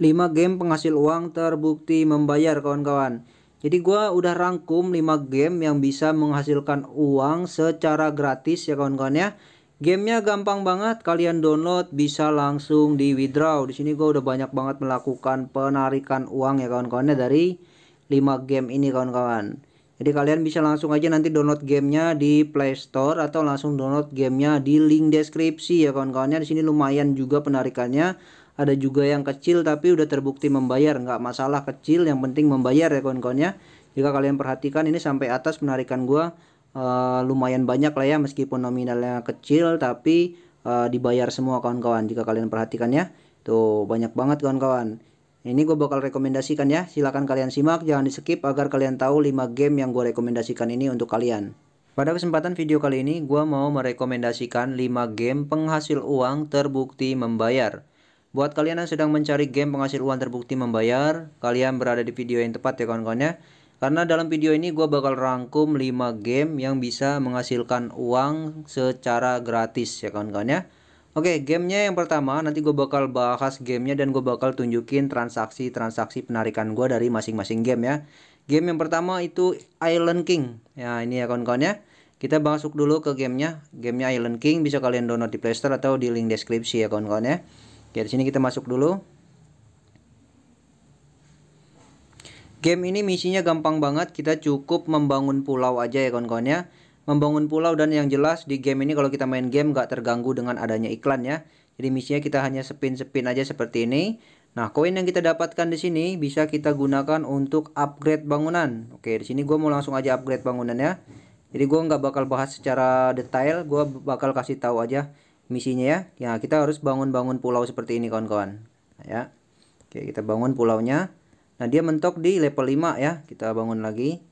5 game penghasil uang terbukti membayar kawan-kawan jadi gue udah rangkum 5 game yang bisa menghasilkan uang secara gratis ya kawan-kawan ya Gamenya gampang banget, kalian download bisa langsung di withdraw. Di sini gue udah banyak banget melakukan penarikan uang ya kawan-kawannya dari 5 game ini kawan-kawan. Jadi kalian bisa langsung aja nanti download gamenya di Play Store atau langsung download gamenya di link deskripsi ya kawan-kawannya. Di sini lumayan juga penarikannya ada juga yang kecil tapi udah terbukti membayar nggak masalah kecil yang penting membayar ya kawan kawannya jika kalian perhatikan ini sampai atas penarikan gua uh, lumayan banyak lah ya meskipun nominalnya kecil tapi uh, dibayar semua kawan-kawan jika kalian perhatikan ya tuh banyak banget kawan-kawan ini gue bakal rekomendasikan ya silahkan kalian simak jangan di skip agar kalian tahu 5 game yang gue rekomendasikan ini untuk kalian pada kesempatan video kali ini gue mau merekomendasikan 5 game penghasil uang terbukti membayar Buat kalian yang sedang mencari game penghasil uang terbukti membayar, kalian berada di video yang tepat ya kawan-kawan ya. Karena dalam video ini gue bakal rangkum 5 game yang bisa menghasilkan uang secara gratis ya kawan-kawan ya. Oke, gamenya yang pertama nanti gue bakal bahas gamenya dan gue bakal tunjukin transaksi-transaksi penarikan gue dari masing-masing game ya. Game yang pertama itu Island King. Ya ini ya kawan-kawan ya. Kita masuk dulu ke gamenya. Gamenya Island King bisa kalian download di Playstore atau di link deskripsi ya kawan-kawan ya. Oke, di sini kita masuk dulu. Game ini misinya gampang banget, kita cukup membangun pulau aja ya kawan-kawan ya. Membangun pulau dan yang jelas di game ini kalau kita main game gak terganggu dengan adanya iklan ya. Jadi misinya kita hanya spin-spin aja seperti ini. Nah, koin yang kita dapatkan di sini bisa kita gunakan untuk upgrade bangunan. Oke, di sini gue mau langsung aja upgrade bangunan ya. Jadi gue nggak bakal bahas secara detail, gue bakal kasih tahu aja misinya ya. Ya, kita harus bangun-bangun pulau seperti ini kawan-kawan. ya. Oke, kita bangun pulaunya. Nah, dia mentok di level 5 ya. Kita bangun lagi.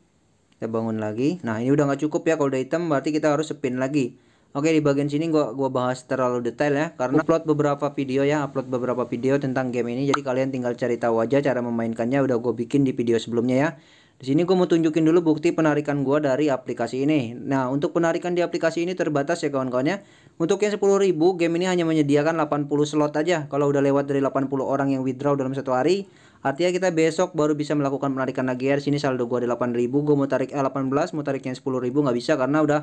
Kita bangun lagi. Nah, ini udah nggak cukup ya kalau udah hitam berarti kita harus spin lagi. Oke, di bagian sini gua gua bahas terlalu detail ya karena upload beberapa video ya, upload beberapa video tentang game ini. Jadi kalian tinggal cari tahu aja cara memainkannya udah gue bikin di video sebelumnya ya. Di sini gue mau tunjukin dulu bukti penarikan gue dari aplikasi ini. Nah, untuk penarikan di aplikasi ini terbatas ya kawan-kawannya. Untuk yang 10.000, game ini hanya menyediakan 80 slot aja. Kalau udah lewat dari 80 orang yang withdraw dalam satu hari, artinya kita besok baru bisa melakukan penarikan lagi ya, Di sini saldo gue ada 8.000, gue mau tarik eh, 18, mau tarik yang 10.000 nggak bisa karena udah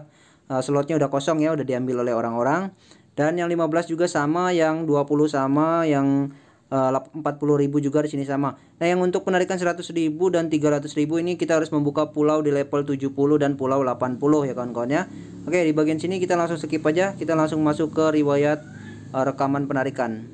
uh, slotnya udah kosong ya, udah diambil oleh orang-orang. Dan yang 15 juga sama, yang 20 sama, yang 40.000 eh, juga di sini sama. Nah, yang untuk penarikan 100.000 dan 300.000 ini kita harus membuka pulau di level 70 dan pulau 80 ya kawan-kawan ya. Oke, di bagian sini kita langsung skip aja. Kita langsung masuk ke riwayat uh, rekaman penarikan.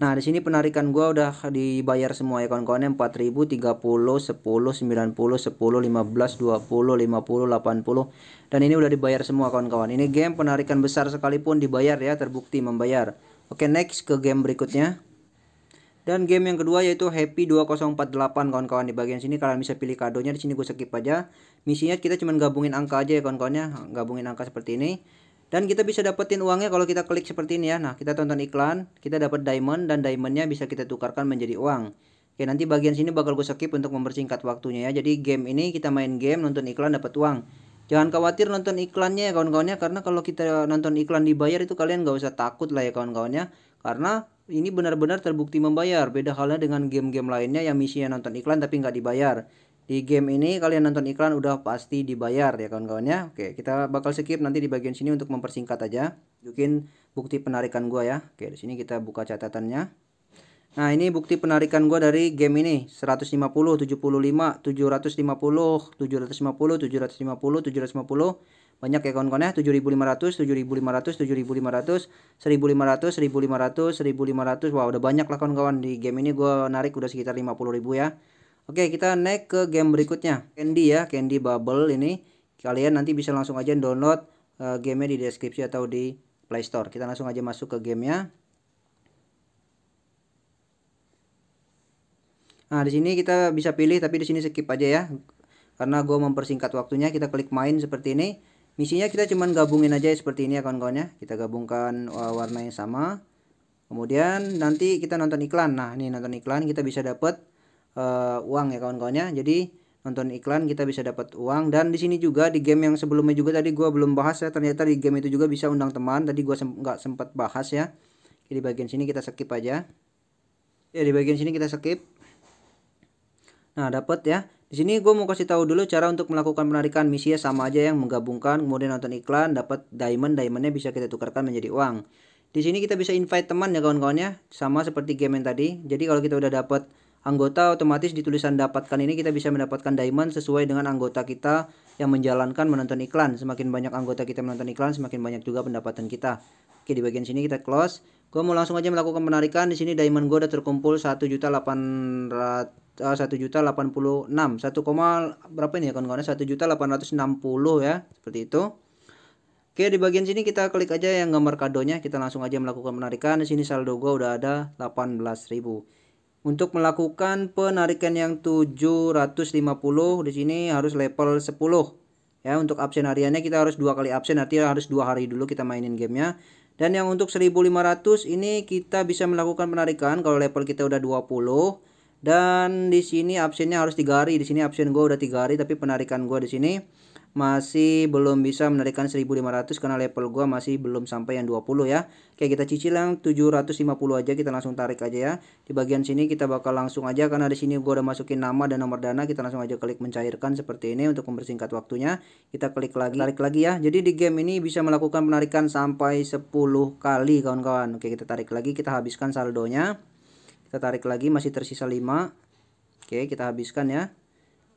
Nah, di sini penarikan gua udah dibayar semua ya kawan-kawan, 4000, 30, 10, 90, 10, 15, 20, 50, 80. Dan ini udah dibayar semua kawan-kawan. Ini game penarikan besar sekalipun dibayar ya, terbukti membayar. Oke next ke game berikutnya dan game yang kedua yaitu Happy 2048 kawan-kawan di bagian sini kalian bisa pilih kadonya di sini gue skip aja. Misinya kita cuma gabungin angka aja ya kawan-kawannya, gabungin angka seperti ini. Dan kita bisa dapetin uangnya kalau kita klik seperti ini ya. Nah, kita tonton iklan, kita dapat diamond dan diamondnya bisa kita tukarkan menjadi uang. Oke, nanti bagian sini bakal gue skip untuk mempersingkat waktunya ya. Jadi game ini kita main game, nonton iklan dapat uang jangan khawatir nonton iklannya ya kawan-kawannya karena kalau kita nonton iklan dibayar itu kalian nggak usah takut lah ya kawan-kawannya karena ini benar-benar terbukti membayar beda halnya dengan game-game lainnya yang misinya nonton iklan tapi nggak dibayar di game ini kalian nonton iklan udah pasti dibayar ya kawan-kawannya oke kita bakal skip nanti di bagian sini untuk mempersingkat aja mungkin bukti penarikan gua ya oke di sini kita buka catatannya Nah ini bukti penarikan gue dari game ini 150, 75, 750, 750, 750, 750 Banyak ya kawan-kawan ya 7500, 7500, 7500, 1500, 1500, 1500, Wah wow, udah banyak lah kawan-kawan di game ini gue narik udah sekitar 50 ribu ya Oke kita naik ke game berikutnya Candy ya Candy Bubble ini Kalian nanti bisa langsung aja download uh, gamenya di deskripsi atau di Play Store. Kita langsung aja masuk ke gamenya Nah, di sini kita bisa pilih tapi di sini skip aja ya. Karena gue mempersingkat waktunya, kita klik main seperti ini. Misinya kita cuman gabungin aja seperti ini ya kawan-kawan ya. Kita gabungkan eh, warna yang sama. Kemudian nanti kita nonton iklan. Nah, ini nonton iklan kita bisa dapat uh, eh, uang ya kawan-kawannya. Jadi nonton iklan kita bisa dapat uang dan di sini juga di game yang sebelumnya juga tadi gue belum bahas ya. Ternyata di game itu juga bisa undang teman. Tadi gue sem nggak sempat bahas ya. Jadi bagian sini kita skip aja. Ya di bagian sini kita skip. Nah, dapat ya. Di sini gue mau kasih tahu dulu cara untuk melakukan penarikan misi ya sama aja yang menggabungkan kemudian nonton iklan dapat diamond diamondnya bisa kita tukarkan menjadi uang. Di sini kita bisa invite teman ya kawan-kawannya sama seperti game yang tadi. Jadi kalau kita udah dapat anggota otomatis di tulisan dapatkan ini kita bisa mendapatkan diamond sesuai dengan anggota kita yang menjalankan menonton iklan semakin banyak anggota kita menonton iklan semakin banyak juga pendapatan kita oke di bagian sini kita close gue mau langsung aja melakukan penarikan di sini diamond gue udah terkumpul 1 juta 800 satu juta 86 1, eh, berapa ini ya kawan-kawan 1 juta 860 ya seperti itu Oke di bagian sini kita klik aja yang gambar kadonya kita langsung aja melakukan penarikan di sini saldo gua udah ada 18.000 untuk melakukan penarikan yang 750 di sini harus level 10. Ya, untuk absen hariannya kita harus dua kali absen, artinya harus dua hari dulu kita mainin gamenya. Dan yang untuk 1500 ini kita bisa melakukan penarikan kalau level kita udah 20 dan di sini absennya harus tiga hari. Di sini absen gue udah tiga hari tapi penarikan gue di sini masih belum bisa menarikan 1500 karena level gua masih belum sampai yang 20 ya. Oke, kita cicil yang 750 aja, kita langsung tarik aja ya. Di bagian sini kita bakal langsung aja karena di sini gua udah masukin nama dan nomor dana, kita langsung aja klik mencairkan seperti ini untuk mempersingkat waktunya. Kita klik lagi, tarik lagi ya. Jadi di game ini bisa melakukan penarikan sampai 10 kali kawan-kawan. Oke, kita tarik lagi, kita habiskan saldonya. Kita tarik lagi masih tersisa 5. Oke, kita habiskan ya.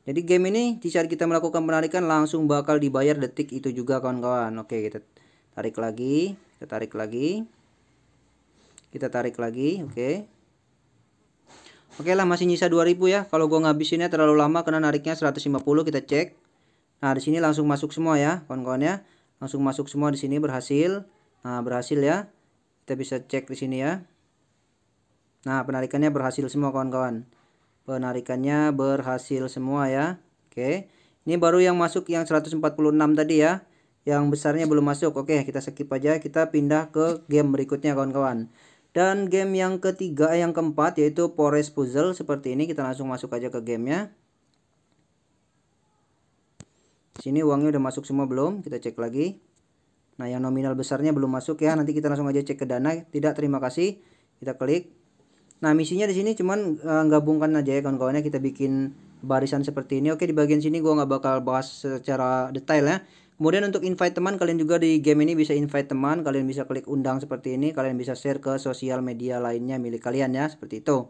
Jadi game ini di saat kita melakukan penarikan langsung bakal dibayar detik itu juga kawan-kawan. Oke, kita tarik lagi, kita tarik lagi. Kita tarik lagi, oke. Oke lah masih nyisa 2000 ya. Kalau gua ngabisinnya terlalu lama karena nariknya 150 kita cek. Nah, di sini langsung masuk semua ya, kawan-kawan ya. Langsung masuk semua di sini berhasil. Nah, berhasil ya. Kita bisa cek di sini ya. Nah, penarikannya berhasil semua kawan-kawan penarikannya berhasil semua ya oke ini baru yang masuk yang 146 tadi ya yang besarnya belum masuk oke kita skip aja kita pindah ke game berikutnya kawan-kawan dan game yang ketiga eh, yang keempat yaitu Forest Puzzle seperti ini kita langsung masuk aja ke gamenya sini uangnya udah masuk semua belum kita cek lagi nah yang nominal besarnya belum masuk ya nanti kita langsung aja cek ke dana tidak terima kasih kita klik Nah, misinya di sini cuman uh, gabungkan aja ya kawan-kawannya kita bikin barisan seperti ini. Oke, di bagian sini gua nggak bakal bahas secara detail ya. Kemudian untuk invite teman kalian juga di game ini bisa invite teman, kalian bisa klik undang seperti ini, kalian bisa share ke sosial media lainnya milik kalian ya, seperti itu.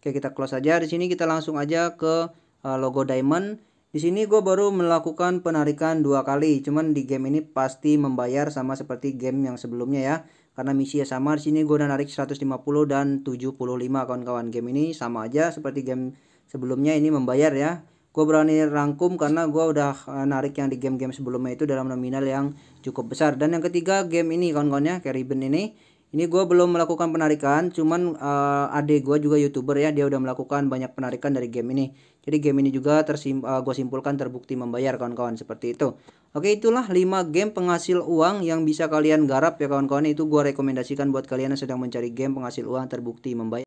Oke, kita close aja. Di sini kita langsung aja ke uh, logo diamond. Di sini gue baru melakukan penarikan dua kali, cuman di game ini pasti membayar sama seperti game yang sebelumnya ya karena misinya sama di sini gue udah narik 150 dan 75 kawan-kawan game ini sama aja seperti game sebelumnya ini membayar ya gue berani rangkum karena gue udah eh, narik yang di game-game sebelumnya itu dalam nominal yang cukup besar dan yang ketiga game ini kawan-kawannya Caribbean ini ini gue belum melakukan penarikan, cuman uh, adik gue juga youtuber ya, dia udah melakukan banyak penarikan dari game ini. Jadi game ini juga tersim uh, eh, gue simpulkan terbukti membayar kawan-kawan seperti itu. Oke itulah 5 game penghasil uang yang bisa kalian garap ya kawan-kawan. Itu gue rekomendasikan buat kalian yang sedang mencari game penghasil uang terbukti membayar.